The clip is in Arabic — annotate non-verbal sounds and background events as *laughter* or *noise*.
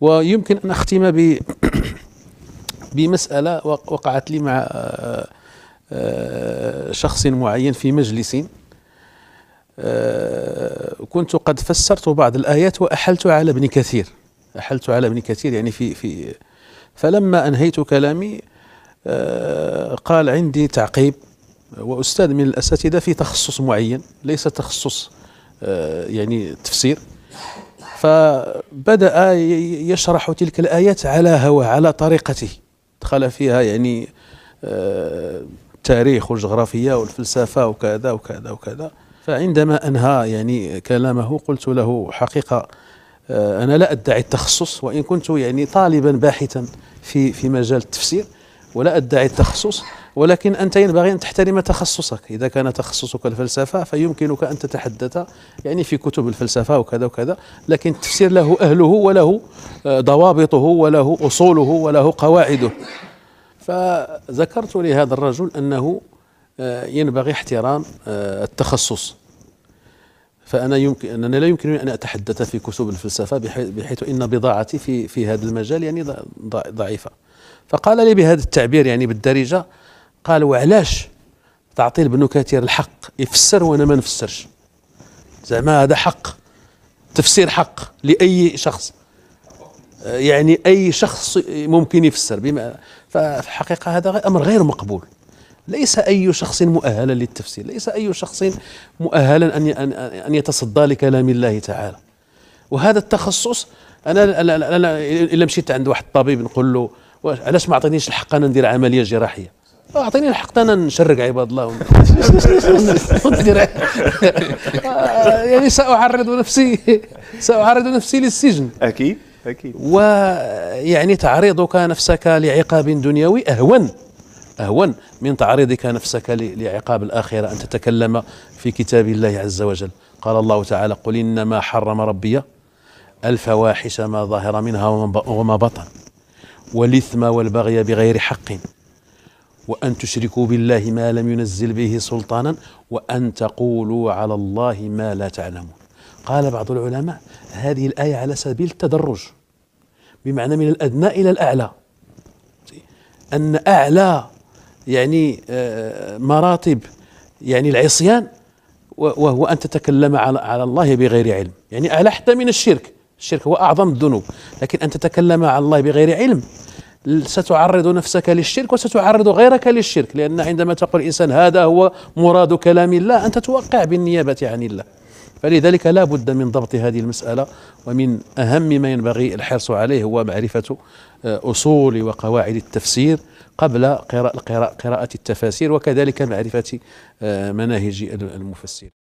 ويمكن أن أختم ب *clears throat* بمسألة وقعت لي مع آه، آه، شخص معين في مجلس آه، كنت قد فسرت بعض الآيات وأحلت على ابن كثير أحلت على ابن كثير يعني في في فلما أنهيت كلامي قال عندي تعقيب وأستاذ من الأساتذة في تخصص معين ليس تخصص يعني تفسير فبدأ يشرح تلك الآيات على هواه على طريقته دخل فيها يعني التاريخ آه، والجغرافية والفلسفة وكذا وكذا وكذا فعندما أنهى يعني كلامه قلت له حقيقة آه، أنا لا أدعي التخصص وإن كنت يعني طالبا باحثا في في مجال التفسير ولا أدعي التخصص ولكن أنت ينبغي أن تحترم تخصصك إذا كان تخصصك الفلسفة فيمكنك أن تتحدث يعني في كتب الفلسفة وكذا وكذا لكن التفسير له أهله وله آه، ضوابطه وله أصوله وله قواعده فذكرت لهذا الرجل أنه آه، ينبغي احترام آه، التخصص فأنا يمكن أنا لا يمكنني أن أتحدث في كتب الفلسفة بحيث إن بضاعتي في في هذا المجال يعني ضعيفة فقال لي بهذا التعبير يعني بالدارجة قال وعلاش تعطي لابن كثير الحق يفسر وانا ما نفسرش زعما هذا حق تفسير حق لاي شخص يعني اي شخص ممكن يفسر بما ففي الحقيقه هذا امر غير مقبول ليس اي شخص مؤهلا للتفسير ليس اي شخص مؤهلا ان ان يتصدى لكلام الله تعالى وهذا التخصص انا انا الا مشيت عند واحد الطبيب نقول له علاش ما عطينيش الحق انا ندير عمليه جراحيه اعطيني الحق انا نشرق عباد الله *laughs* يعني ساعرض نفسي ساعرض نفسي للسجن اكيد اكيد ويعني تعريضك نفسك لعقاب دنيوي اهون اهون من تعريضك نفسك لعقاب الاخره ان تتكلم في كتاب الله عز وجل قال الله تعالى قل انما حرم ربي الفواحش ما ظهر منها وما بطن والاثم والبغي بغير حق وأن تشركوا بالله ما لم ينزل به سلطانا وأن تقولوا على الله ما لا تعلمون قال بعض العلماء هذه الآية على سبيل التدرج بمعنى من الأدنى إلى الأعلى أن أعلى يعني آه، مراتب يعني العصيان وهو أن تتكلم على الله بغير علم يعني أعلى حتى من الشرك الشرك هو أعظم الذنوب لكن أن تتكلم على الله بغير علم ستعرض نفسك للشرك وستعرض غيرك للشرك لأن عندما تقول الإنسان هذا هو مراد كلام الله أنت توقع بالنيابة عن الله فلذلك لا بد من ضبط هذه المسألة ومن أهم ما ينبغي الحرص عليه هو معرفة آه، أصول وقواعد التفسير قبل قراءة التفاسير وكذلك معرفة آه، مناهج المفسرين